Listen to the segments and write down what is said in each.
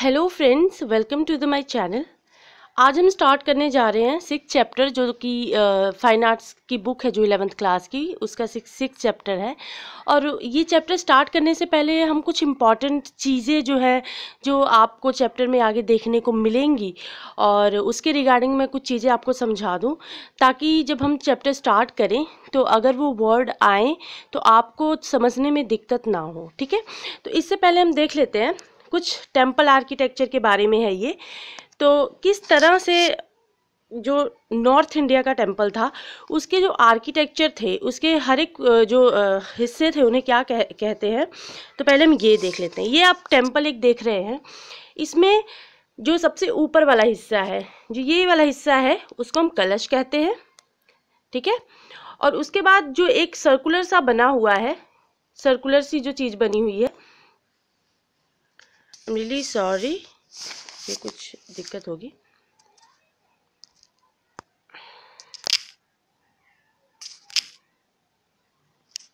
Hello friends welcome to the my channel आज हम start करने जा रहे हैं सिक्स चैप्टर जो कि फ़ाइन आर्ट्स की बुक है जो इलेवंथ क्लास की उसका सिक्स सिक्स चैप्टर है और ये चैप्टर स्टार्ट करने से पहले हम कुछ इम्पॉर्टेंट चीज़ें जो हैं जो आपको चैप्टर में आगे देखने को मिलेंगी और उसके रिगार्डिंग मैं कुछ चीज़ें आपको समझा दूँ ताकि जब हम चैप्टर स्टार्ट करें तो अगर वो वर्ड आए तो आपको समझने में दिक्कत ना हो ठीक है तो इससे पहले हम देख लेते हैं कुछ टेम्पल आर्किटेक्चर के बारे में है ये तो किस तरह से जो नॉर्थ इंडिया का टेम्पल था उसके जो आर्किटेक्चर थे उसके हर एक जो हिस्से थे उन्हें क्या कह, कहते हैं तो पहले हम ये देख लेते हैं ये आप टेम्पल एक देख रहे हैं इसमें जो सबसे ऊपर वाला हिस्सा है जो ये वाला हिस्सा है उसको हम कलश कहते हैं ठीक है और उसके बाद जो एक सर्कुलर सा बना हुआ है सर्कुलर सी जो चीज़ बनी हुई है मिली सॉरी ये कुछ दिक्कत होगी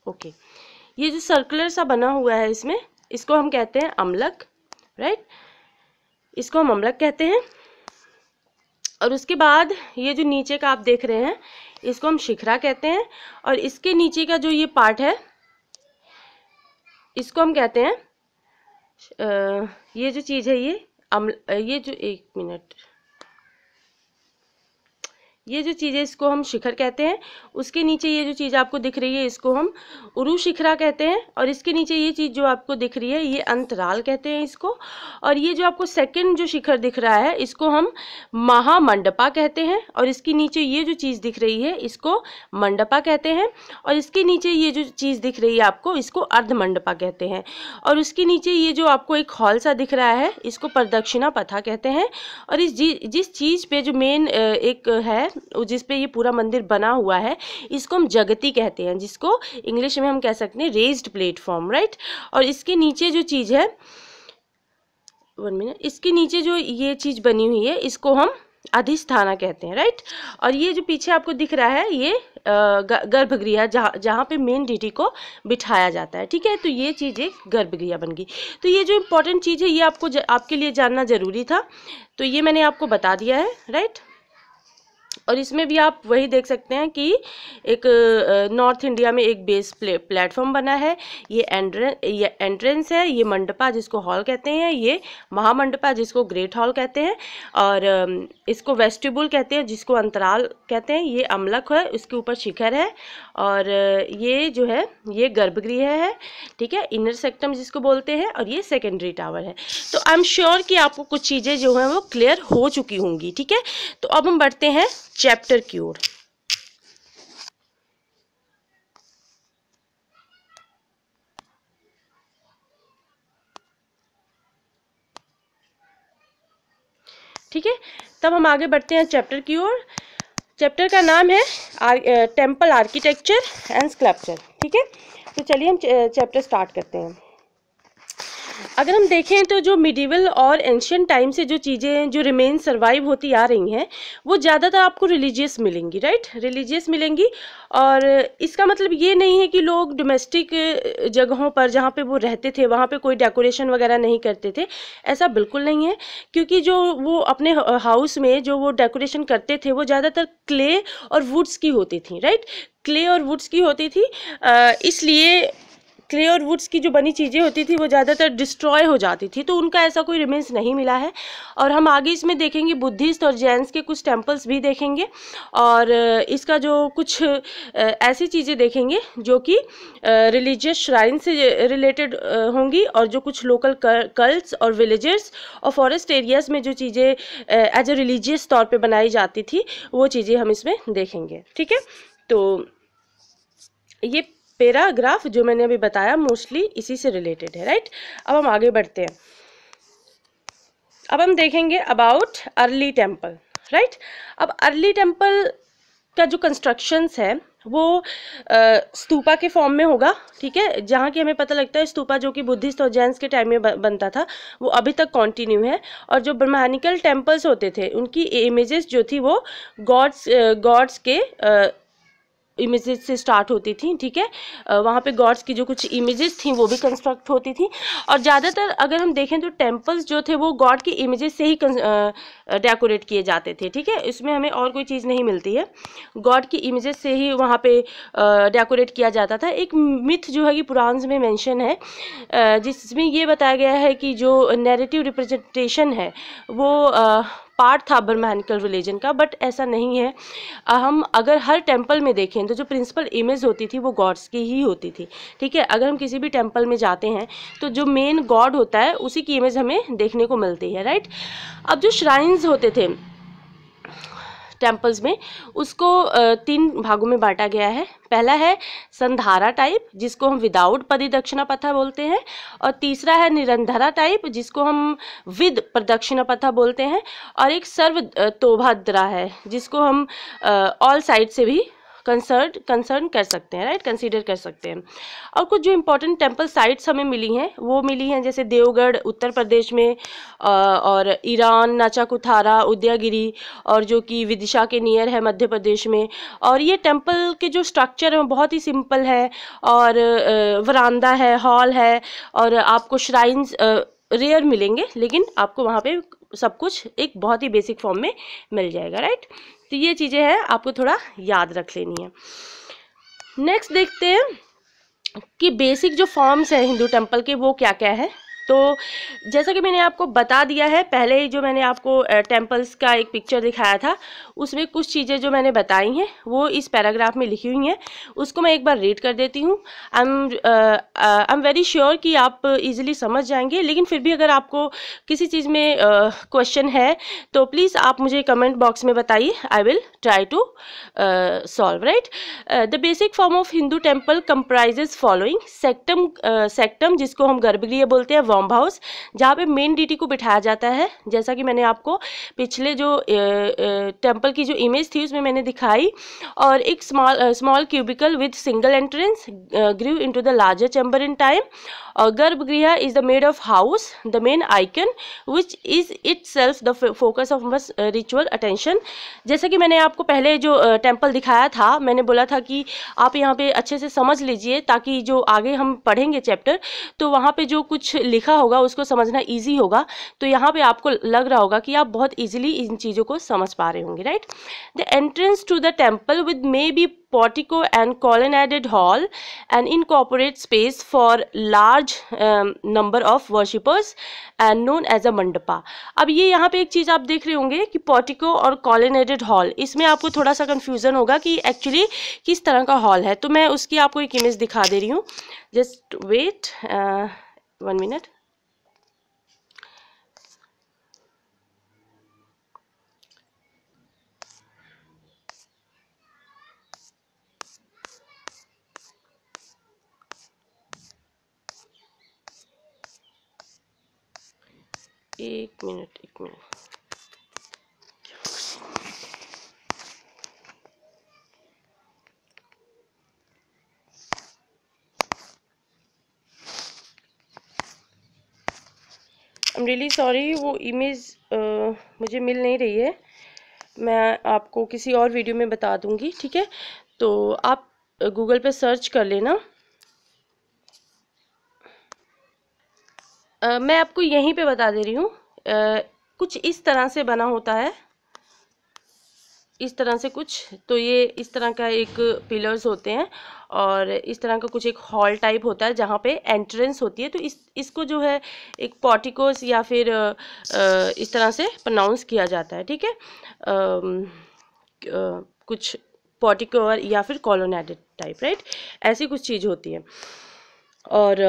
ओके okay. ये जो सर्कुलर सा बना हुआ है इसमें इसको हम कहते हैं अम्लक राइट इसको हम अम्लक कहते हैं और उसके बाद ये जो नीचे का आप देख रहे हैं इसको हम शिखरा कहते हैं और इसके नीचे का जो ये पार्ट है इसको हम कहते हैं ये जो चीज़ है ये अम्ल ये जो एक मिनट ये जो चीज़ है इसको हम शिखर कहते हैं उसके नीचे ये जो चीज़ आपको दिख रही है इसको हम उरु शिखरा कहते हैं और इसके नीचे ये चीज़ जो आपको दिख रही है ये अंतराल कहते हैं इसको और ये जो आपको सेकंड जो शिखर दिख रहा है इसको हम महामंडपा कहते हैं और इसके नीचे ये जो चीज़ दिख रही है इसको मंडपा कहते हैं और इसके नीचे ये जो चीज़ दिख रही है आपको इसको अर्धमंडपा कहते हैं और उसके नीचे ये जो आपको एक हॉल सा दिख रहा है इसको प्रदक्षिणा पथा कहते हैं और इस जिस चीज़ पर जो मेन एक है जिसपे ये पूरा मंदिर बना हुआ है इसको हम जगती कहते हैं जिसको इंग्लिश में हम कह सकते हैं रेज्ड प्लेटफॉर्म राइट और इसके नीचे जो चीज़ है वन मिनट इसके नीचे जो ये चीज़ बनी हुई है इसको हम अधिस्थाना कहते हैं राइट और ये जो पीछे आपको दिख रहा है ये गर्भगृह जहाँ जहाँ पे मेन डिटी को बिठाया जाता है ठीक है तो ये चीज़ एक गर्भगृह बन गई तो ये जो इम्पोर्टेंट चीज़ है ये आपको आपके लिए जानना ज़रूरी था तो ये मैंने आपको बता दिया है राइट और इसमें भी आप वही देख सकते हैं कि एक नॉर्थ इंडिया में एक बेस प्ले प्लेटफॉर्म बना है ये एंट्रेंस ये एंट्रेंस है ये मंडपा जिसको हॉल कहते हैं ये महामंडपा जिसको ग्रेट हॉल कहते हैं और इसको वेस्टिबुल कहते हैं जिसको अंतराल कहते हैं ये अमलक है उसके ऊपर शिखर है और ये जो है ये गर्भगृह है ठीक है इनर सेक्टम जिसको बोलते हैं और ये सेकेंडरी टावर है तो आई एम श्योर कि आपको कुछ चीज़ें जो हैं वो क्लियर हो चुकी होंगी ठीक है तो अब हम बढ़ते हैं चैप्टर की ओर ठीक है तब हम आगे बढ़ते हैं चैप्टर की ओर चैप्टर का नाम है art, temple architecture and sculpture ठीक है तो चलिए हम चैप्टर स्टार्ट करते हैं अगर हम देखें तो जो मिडिवल और एंशियन टाइम से जो चीज़ें जो रिमेन सर्वाइव होती आ रही हैं वो ज़्यादातर आपको रिलीजियस मिलेंगी राइट रिलीजियस मिलेंगी और इसका मतलब ये नहीं है कि लोग डोमेस्टिक जगहों पर जहाँ पे वो रहते थे वहाँ पे कोई डेकोरेशन वगैरह नहीं करते थे ऐसा बिल्कुल नहीं है क्योंकि जो वो अपने हाउस में जो वो डेकोरेशन करते थे वो ज़्यादातर क्ले और वुड्स की होती थी राइट क्ले और वुड्स की होती थी इसलिए क्ले और वुड्स की जो बनी चीज़ें होती थी वो ज़्यादातर डिस्ट्रॉय हो जाती थी तो उनका ऐसा कोई रिमेंस नहीं मिला है और हम आगे इसमें देखेंगे बुद्धिस्ट और जैन्स के कुछ टेम्पल्स भी देखेंगे और इसका जो कुछ ऐसी चीज़ें देखेंगे जो कि रिलीजियस श्राइन से रिलेटेड होंगी और जो कुछ लोकल कल्ट्स और विलेजेस और फॉरेस्ट एरियाज़ में जो चीज़ें एज ए रिलीजियस तौर पे बनाई जाती थी वो चीज़ें हम इसमें देखेंगे ठीक है तो ये पैराग्राफ जो मैंने अभी बताया मोस्टली इसी से रिलेटेड है राइट अब हम आगे बढ़ते हैं अब हम देखेंगे अबाउट अर्ली टेम्पल राइट अब अर्ली टेम्पल का जो कंस्ट्रक्शंस है वो स्तूपा के फॉर्म में होगा ठीक है जहाँ की हमें पता लगता है स्तूपा जो कि बुद्धिस्ट और जैन के टाइम में बनता था वो अभी तक कंटिन्यू है और जो ब्रह्मानिकल टेम्पल्स होते थे उनकी इमेजेस जो थी वो गॉड्स गॉड्स के इमेजेस से स्टार्ट होती थी ठीक है वहाँ पे गॉड्स की जो कुछ इमेजेस थी वो भी कंस्ट्रक्ट होती थी और ज़्यादातर अगर हम देखें तो टेम्पल्स जो थे वो गॉड की इमेजेस से ही डेकोरेट किए जाते थे ठीक है इसमें हमें और कोई चीज़ नहीं मिलती है गॉड की इमेजेस से ही वहाँ पे डेकोरेट किया जाता था एक मिथ जो है कि पुरानस में मैंशन है जिसमें ये बताया गया है कि जो नेरेटिव रिप्रजेंटेशन है वो पार्ट था ब्रह्मानिकल रिलीजन का बट ऐसा नहीं है हम अगर हर टेम्पल में देखें तो जो प्रिंसिपल इमेज होती थी वो गॉड्स की ही होती थी ठीक है अगर हम किसी भी टेम्पल में जाते हैं तो जो मेन गॉड होता है उसी की इमेज हमें देखने को मिलती है राइट अब जो श्राइन्स होते थे टेम्पल्स में उसको तीन भागों में बांटा गया है पहला है संधारा टाइप जिसको हम विदाउट परिदक्षिणा पथा बोलते हैं और तीसरा है निरंधरा टाइप जिसको हम विद प्रदक्षिणा पथा बोलते हैं और एक सर्व तोभाद्रा है जिसको हम ऑल साइड से भी कंसर्न कंसर्न कर सकते हैं राइट कंसीडर कर सकते हैं और कुछ जो इंपॉर्टेंट टेम्पल साइट्स हमें मिली हैं वो मिली हैं जैसे देवगढ़ उत्तर प्रदेश में और ईरान नाचाकुथारा उदयागिरी और जो कि विदिशा के नियर है मध्य प्रदेश में और ये टेम्पल के जो स्ट्रक्चर हैं बहुत ही सिंपल है और वरानदा है हॉल है और आपको श्राइन्स रेयर मिलेंगे लेकिन आपको वहाँ पे सब कुछ एक बहुत ही बेसिक फॉर्म में मिल जाएगा राइट तो ये चीज़ें हैं आपको थोड़ा याद रख लेनी है नेक्स्ट देखते हैं कि बेसिक जो फॉर्म्स हैं हिंदू टेम्पल के वो क्या क्या है तो जैसा कि मैंने आपको बता दिया है पहले ही जो मैंने आपको टेम्पल्स का एक पिक्चर दिखाया था उसमें कुछ चीज़ें जो मैंने बताई हैं वो इस पैराग्राफ में लिखी हुई हैं उसको मैं एक बार रीड कर देती हूँ I am I am very sure कि आप इजीली समझ जाएंगे लेकिन फिर भी अगर आपको किसी चीज़ में क्वेश्चन uh, है तो प्लीज़ आप मुझे कमेंट बॉक्स में बताइए I will try to solve right the basic form of Hindu temple comprises following sanctum sanctum जिसको हम गर्भगृह बोलते हैं फॉर्म हाउस जहाँ पे मेन डीटी को बिठाया जाता है जैसा कि मैंने आपको पिछले जो टेंपल की जो इमेज थी उसमें मैंने दिखाई और एक small small cubicle with single entrance grew into the larger chamber in time और garbhagriha is the made of house the main icon which is itself the focus of much ritual attention जैसा कि मैंने आपको पहले जो temple दिखाया था मैंने बोला था कि आप यहाँ पे अच्छे से समझ लीजिए ताकि जो आगे हम पढ़ेंगे चैप्टर तो वहाँ पे जो कुछ लिख लिखा होगा उसको समझना ईजी होगा तो यहाँ पर आपको लग रहा होगा कि आप बहुत ईजिली इन चीज़ों को समझ पा रहे होंगे right the entrance to the temple with may be and colonnaded hall and incorporate space for large number of worshippers and known as a mandapa अब ये यहाँ पे एक चीज़ आप देख रहे होंगे कि पॉटिको और एडेड हॉल इसमें आपको थोड़ा सा कन्फ्यूजन होगा कि एक्चुअली किस तरह का हॉल है तो मैं उसकी आपको एक इमेज दिखा दे रही हूँ जस्ट वेट वन मिनट एक मिनट एक मिनट आई एम रियली सॉरी वो इमेज मुझे मिल नहीं रही है मैं आपको किसी और वीडियो में बता दूंगी ठीक है तो आप गूगल पे सर्च कर लेना आ, मैं आपको यहीं पे बता दे रही हूँ कुछ इस तरह से बना होता है इस तरह से कुछ तो ये इस तरह का एक पिलर्स होते हैं और इस तरह का कुछ एक हॉल टाइप होता है जहाँ पे एंट्रेंस होती है तो इस इसको जो है एक पॉटिकोस या फिर इस तरह से प्रनाउंस किया जाता है ठीक है कुछ पॉटिको या फिर कॉलोनेडेड टाइप राइट ऐसी कुछ चीज़ होती है और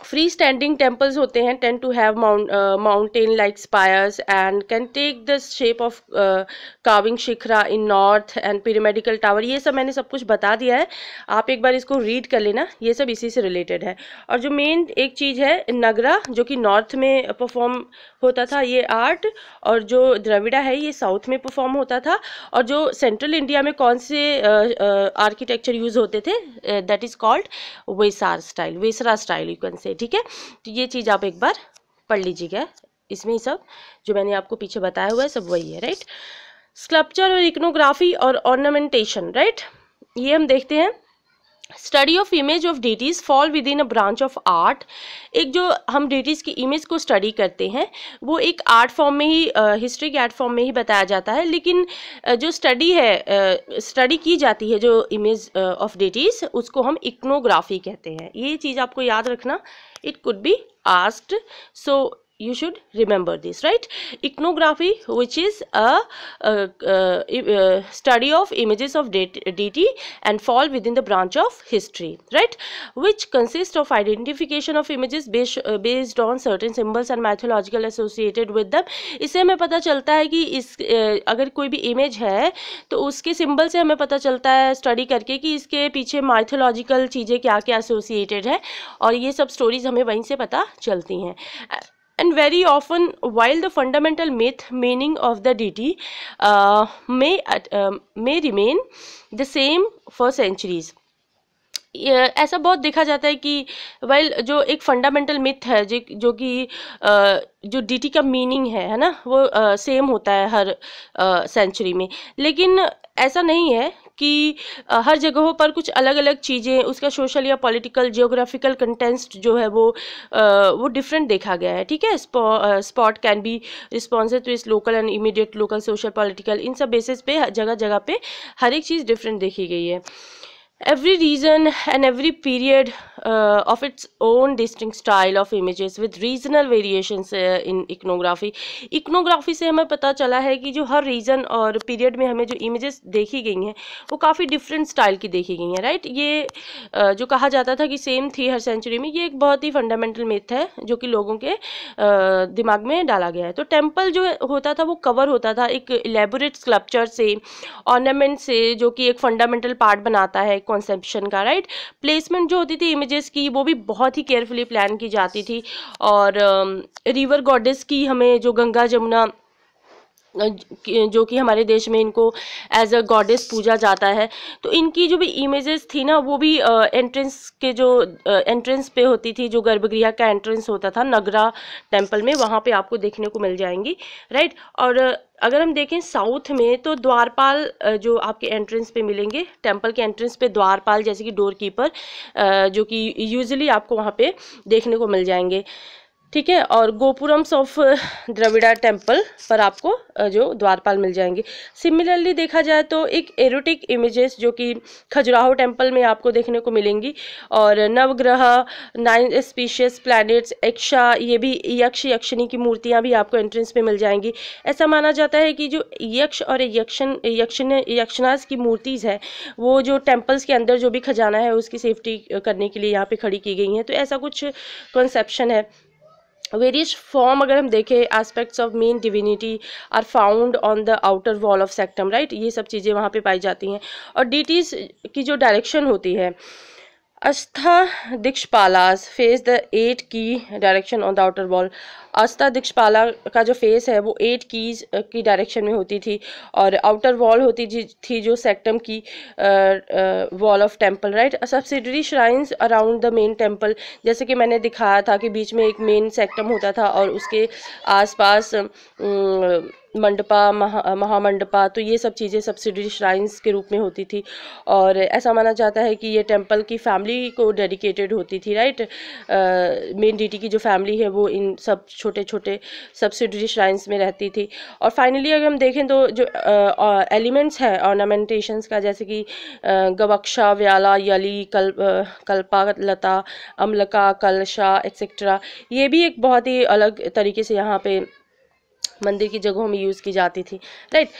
फ्री स्टैंडिंग टेम्पल्स होते हैं tend to have mountain like spires and can take the shape of curving shikhara in north and pyramidical tower ये सब मैंने सब कुछ बता दिया है आप एक बार इसको रीड कर लेना ये सब इसी से रिलेटेड है और जो मेन एक चीज़ है नगरा जो कि नॉर्थ में परफॉर्म होता था ये आर्ट और जो द्रविड़ा है ये साउथ में परफॉर्म होता था और जो सेंट्रल इंडिया में कौन से आर्किटेक्चर uh, यूज़ uh, होते थे that is called Vesara style Vesara style you can say ठीक है तो ये चीज़ आप एक बार पढ़ लीजिएगा इसमें ही सब जो मैंने आपको पीछे बताया हुआ है सब वही है राइट स्कल्पचर और इकनोग्राफी और ऑर्नामेंटेशन राइट ये हम देखते हैं study of image of deities fall within a branch of art एक जो हम डेटीज़ की इमेज को स्टडी करते हैं वो एक आर्ट फॉर्म में ही हिस्ट्री के आर्ट फॉर्म में ही बताया जाता है लेकिन जो स्टडी है स्टडी की जाती है जो इमेज ऑफ डेटीज़ उसको हम इक्नोग्राफी कहते हैं ये चीज़ आपको याद रखना it could be asked so you should remember this right iconography which is a, a, a, a study of images of deity and fall within the branch of history right which consists of identification of images based, uh, based on certain symbols and mythological associated with them isse इससे हमें पता चलता है कि इस अगर कोई भी इमेज है तो उसके सिंबल से हमें पता चलता है स्टडी करके कि इसके पीछे माइथोलॉजिकल चीज़ें kya क्या एसोसिएटेड है और ये सब स्टोरीज हमें वहीं से पता चलती हैं and very often while the fundamental myth meaning of the deity may remain the same for centuries ऐसा बहुत देखा जाता है कि वाइल जो एक फंडामेंटल मिथ है जो जो कि uh, जो डीटी का मीनिंग है है ना वो सेम uh, होता है हर सेंचुरी uh, में लेकिन ऐसा नहीं है कि हर जगहों पर कुछ अलग अलग चीज़ें उसका सोशल या पॉलिटिकल जियोग्राफिकल कंटेंस्ट जो है वो वो डिफरेंट देखा गया है ठीक है spot can be responsive to its local and immediate local social political इन सब बेसिस पे जगह जगह पे हर एक चीज़ डिफरेंट देखी गई है every region and every period uh, of its own distinct style of images with regional variations uh, in iconography iconography से हमें पता चला है कि जो हर रीजन और पीरियड में हमें जो इमेजेस देखी गई हैं वो काफ़ी डिफरेंट स्टाइल की देखी गई हैं राइट ये uh, जो कहा जाता था कि सेम थी हर सेंचुरी में ये एक बहुत ही फंडामेंटल मिथ है जो कि लोगों के uh, दिमाग में डाला गया है तो टेम्पल जो होता था वो कवर होता था एक एलेबोरेट स्कल्पचर से ऑर्नामेंट से जो कि एक फंडामेंटल पार्ट बनाता है कॉन्सेप्शन का राइट प्लेसमेंट जो होती थी इमेजेस की वो भी बहुत ही केयरफुली प्लान की जाती थी और रिवर um, गॉडेस की हमें जो गंगा जमुना जो कि हमारे देश में इनको एज अ गॉडेस पूजा जाता है तो इनकी जो भी इमेजेस थी ना वो भी एंट्रेंस के जो एंट्रेंस पे होती थी जो गर्भगृह का एंट्रेंस होता था नगरा टेम्पल में वहाँ पे आपको देखने को मिल जाएंगी राइट और अगर हम देखें साउथ में तो द्वारपाल जो आपके एंट्रेंस पे मिलेंगे टेम्पल के एंट्रेंस पे द्वारपाल जैसे कि डोर कीपर जो कि यूजली आपको वहाँ पे देखने को मिल जाएंगे ठीक है और गोपुरम्स ऑफ द्रविड़ा टेम्पल पर आपको जो द्वारपाल मिल जाएंगे सिमिलरली देखा जाए तो एक एरोटिक इमेजेस जो कि खजुराहो टेम्पल में आपको देखने को मिलेंगी और नवग्रह नाइन स्पीशियस प्लैनेट्स यक्षा ये भी यक्ष यक्षिणी की मूर्तियाँ भी आपको एंट्रेंस में मिल जाएंगी ऐसा माना जाता है कि जो यक्ष और यक्षन यक्षन यक्षनास की मूर्तिज़ है वो जो टेम्पल्स के अंदर जो भी खजाना है उसकी सेफ्टी करने के लिए यहाँ पर खड़ी की गई हैं तो ऐसा कुछ कंसेप्शन है वेरियस फॉर्म अगर हम देखें aspects of main divinity are found on the outer wall of sanctum right ये सब चीज़ें वहाँ पे पाई जाती हैं और डीटीज की जो डायरेक्शन होती है Astha Dikshpala's face the eight key direction on the outer wall. आस्था दिक्षपाला का जो फेस है वो एट कीज की डायरेक्शन में होती थी और आउटर वॉल होती थी जो सेक्टम की wall of temple right subsidiary shrines around the main temple जैसे कि मैंने दिखाया था कि बीच में एक मेन सेक्टम होता था और उसके आसपास मंडपा महा महामंडपा तो ये सब चीज़ें सब्सिडी श्राइन्स के रूप में होती थी और ऐसा माना जाता है कि ये टेम्पल की फैमिली को डेडिकेटेड होती थी राइट मेन डीटी की जो फैमिली है वो इन सब छोटे छोटे सब्सिडी श्राइन्स में रहती थी और फाइनली अगर हम देखें तो जो एलिमेंट्स हैं ऑर्नामेंटेशंस का जैसे कि गवक्षा व्याला यली कल कल्पा लता अम्लका कलशा एक्सेट्रा ये भी एक बहुत ही अलग तरीके से यहाँ पर मंदिर की जगहों में यूज़ की जाती थी राइट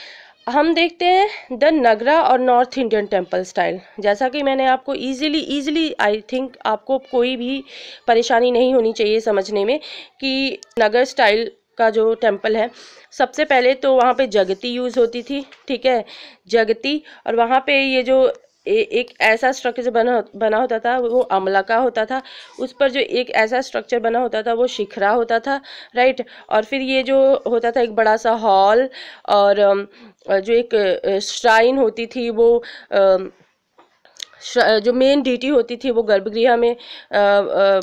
हम देखते हैं द नगरा और नॉर्थ इंडियन टेम्पल स्टाइल जैसा कि मैंने आपको इजीली इजीली आई थिंक आपको कोई भी परेशानी नहीं होनी चाहिए समझने में कि नगर स्टाइल का जो टेम्पल है सबसे पहले तो वहाँ पे जगती यूज़ होती थी ठीक है जगती और वहाँ पे ये जो ए, एक ऐसा स्ट्रक्चर बना बना होता था वो अमला का होता था उस पर जो एक ऐसा स्ट्रक्चर बना होता था वो शिखरा होता था राइट और फिर ये जो होता था एक बड़ा सा हॉल और जो एक श्राइन होती थी वो जो मेन ड्यूटी होती थी वो गर्भगृह में आ, आ,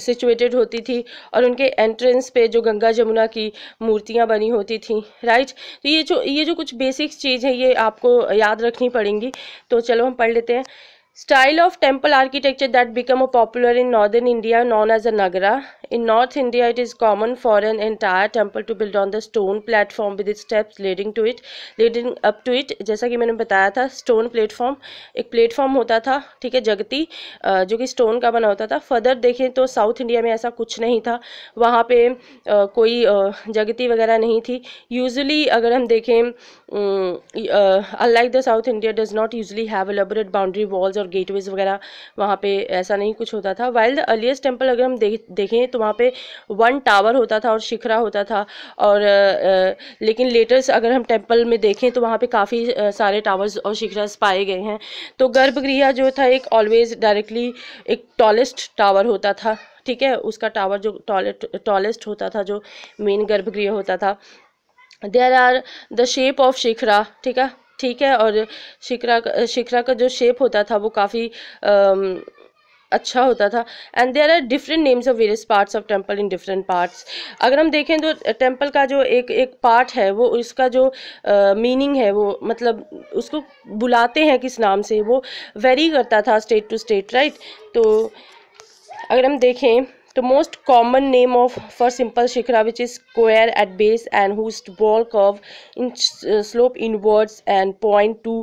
सिचुएटेड होती थी और उनके एंट्रेंस पे जो गंगा जमुना की मूर्तियाँ बनी होती थी राइट तो ये जो ये जो कुछ बेसिक चीज़ है ये आपको याद रखनी पड़ेंगी तो चलो हम पढ़ लेते हैं Style of temple architecture that become a popular in northern India known as a Nagara. In North India, it is common for an entire temple to build on the stone platform with its steps leading to it, leading up to it. jaisa ki maine bataya tha stone platform ek platform hota tha theek hai jagati jo ki stone ka bana hota tha further dekhe to south india mein aisa kuch nahi tha wahan pe koi jagati wagera nahi thi usually agar hum dekhe unlike the south india does not usually have elaborate boundary walls और और gateways वगैरह वहाँ पे ऐसा नहीं कुछ होता था वाइल्ड अर्लीस्ट टेम्पल अगर हम दे, देखें तो वहाँ पे वन टावर होता था और शिखरा होता था और आ, लेकिन लेटर्स अगर हम टेम्पल में देखें तो वहाँ पे काफ़ी सारे टावर्स और शिखरास पाए गए हैं तो गर्भगृह जो था एक ऑलवेज़ डायरेक्टली एक टॉलेस्ट टावर होता था ठीक है उसका टावर जो टॉलेट टॉलेस्ट होता था जो मेन गर्भगृह होता था there are the shape of shikhara ठीक है ठीक है और शिखरा का शिखरा का जो शेप होता था वो काफ़ी अच्छा होता था and there are different names of various parts of temple in different parts अगर हम देखें तो टेम्पल का जो एक एक पार्ट है वो उसका जो मीनिंग uh, है वो मतलब उसको बुलाते हैं किस नाम से वो वेरी करता था स्टेट टू स्टेट राइट तो अगर हम देखें the most common name of for simple shikhara which is square at base and whose बॉल curve in slope inwards and point to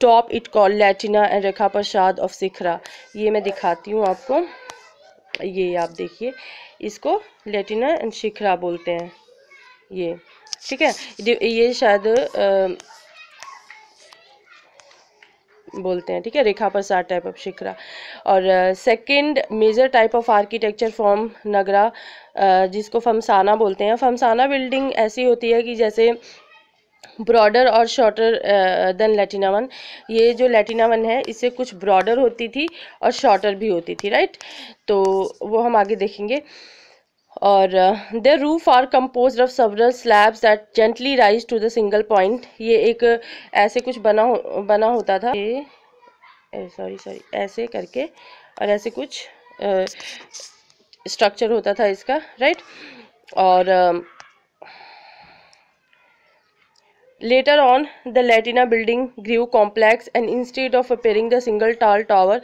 top it call Latina and rekha prasada of shikhara ये मैं दिखाती हूँ आपको ये आप देखिए इसको लेटिना एंड शिखरा बोलते हैं ये ठीक है ये शायद आ, बोलते हैं ठीक है रेखा प्रसार टाइप ऑफ शिखरा और second major type of architecture form Nagara जिसको फमसाना बोलते हैं फमसाना बिल्डिंग ऐसी होती है कि जैसे ब्रॉडर और शॉर्टर देन लेटिना वन ये जो लेटिना वन है इससे कुछ ब्रॉडर होती थी और शॉर्टर भी होती थी राइट तो वो हम आगे देखेंगे और the roof are composed of several slabs that gently rise to the single point ये एक ऐसे कुछ बना हो, बना होता था सॉरी सॉरी ऐसे करके और ऐसे कुछ स्ट्रक्चर uh, होता था इसका राइट और um, Later on, the Latina building grew complex and instead of appearing the single tall tower,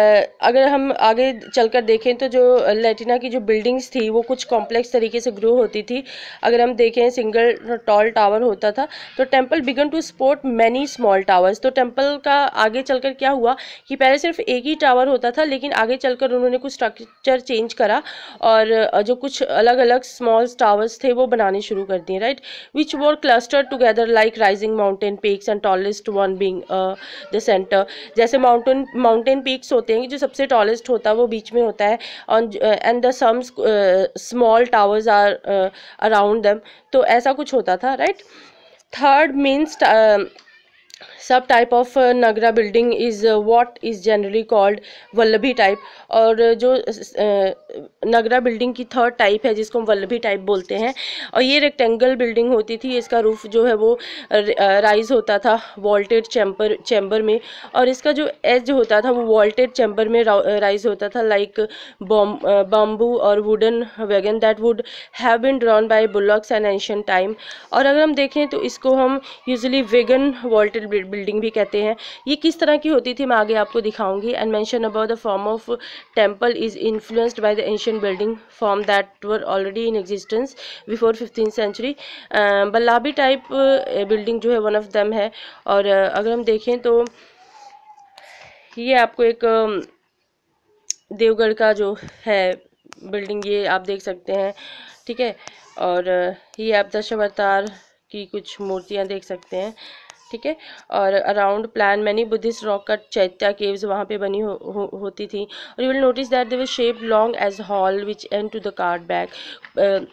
uh, अगर हम आगे चलकर देखें तो जो लेटिना की जो बिल्डिंग्स थी वो कुछ कॉम्प्लेक्स तरीके से ग्रो होती थी अगर हम देखें सिंगल टॉल टावर होता था तो temple began to support many small towers तो टेम्पल का आगे चलकर क्या हुआ कि पहले सिर्फ एक ही टावर होता था लेकिन आगे चलकर उन्होंने कुछ स्ट्रक्चर चेंज करा और जो कुछ अलग अलग स्मॉल टावर्स थे वो बनाने शुरू कर दिए right which were cluster together like rising mountain peaks and tallest one being uh, the center जैसे mountain mountain peaks होते हैं जो सबसे tallest होता है वो बीच में होता है on uh, and the some uh, small towers are uh, around them तो ऐसा कुछ होता था right third means uh, subtype of Nagara building is what is generally called Valabhi type और जो नगरा uh, बिल्डिंग की थर्ड टाइप है जिसको हम वल्लभी टाइप बोलते हैं और ये रेक्टेंगल बिल्डिंग होती थी इसका रूफ़ जो है वो राइज़ uh, होता था वॉल्टेड चैम्बर चैम्बर में और इसका जो एज होता था वो वॉल्टेड चैम्बर में राइज़ uh, होता था लाइक बम्बू और wooden wagon that would have been drawn by bullocks and ancient time और अगर हम देखें तो इसको हम यूजली वेगन वॉल्टेड बिल्डिंग भी कहते हैं ये किस तरह की होती थी मैं आगे आपको दिखाऊंगी and mention about the form of temple is influenced by the ancient building form that were already in existence before fifteen century बल्लाबी टाइप बिल्डिंग जो है वन ऑफ दम है और uh, अगर हम देखें तो ये आपको एक um, देवगढ़ का जो है बिल्डिंग ये आप देख सकते हैं ठीक है और uh, ये आप दशावतार की कुछ मूर्तियाँ देख सकते हैं ठीक है और around plan many Buddhist rock cut chaitya caves वहाँ पे बनी हो, हो, होती थी और you will notice that they were shape long as hall which end to the curved back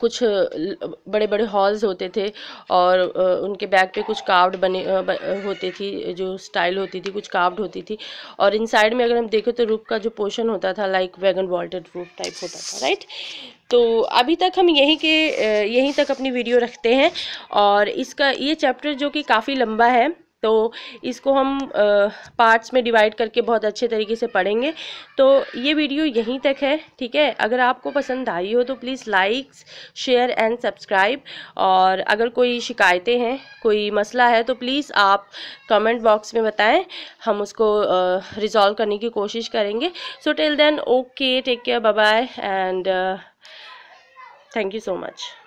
कुछ बड़े बड़े हॉल्स होते थे और उनके बैक पे कुछ कार्व्ड बने होते थी जो स्टाइल होती थी कुछ कार्व्ड होती थी और इन साइड में अगर हम देखें तो रूप का जो पोर्शन होता था like wagon vaulted roof type होता था राइट तो अभी तक हम यहीं के यहीं तक अपनी वीडियो रखते हैं और इसका ये चैप्टर जो कि काफ़ी लंबा है तो इसको हम पार्ट्स में डिवाइड करके बहुत अच्छे तरीके से पढ़ेंगे तो ये वीडियो यहीं तक है ठीक है अगर आपको पसंद आई हो तो please likes share and subscribe और अगर कोई शिकायतें हैं कोई मसला है तो प्लीज़ आप कमेंट बॉक्स में बताएं हम उसको रिजॉल्व करने की कोशिश करेंगे so till then okay take care bye and thank you so much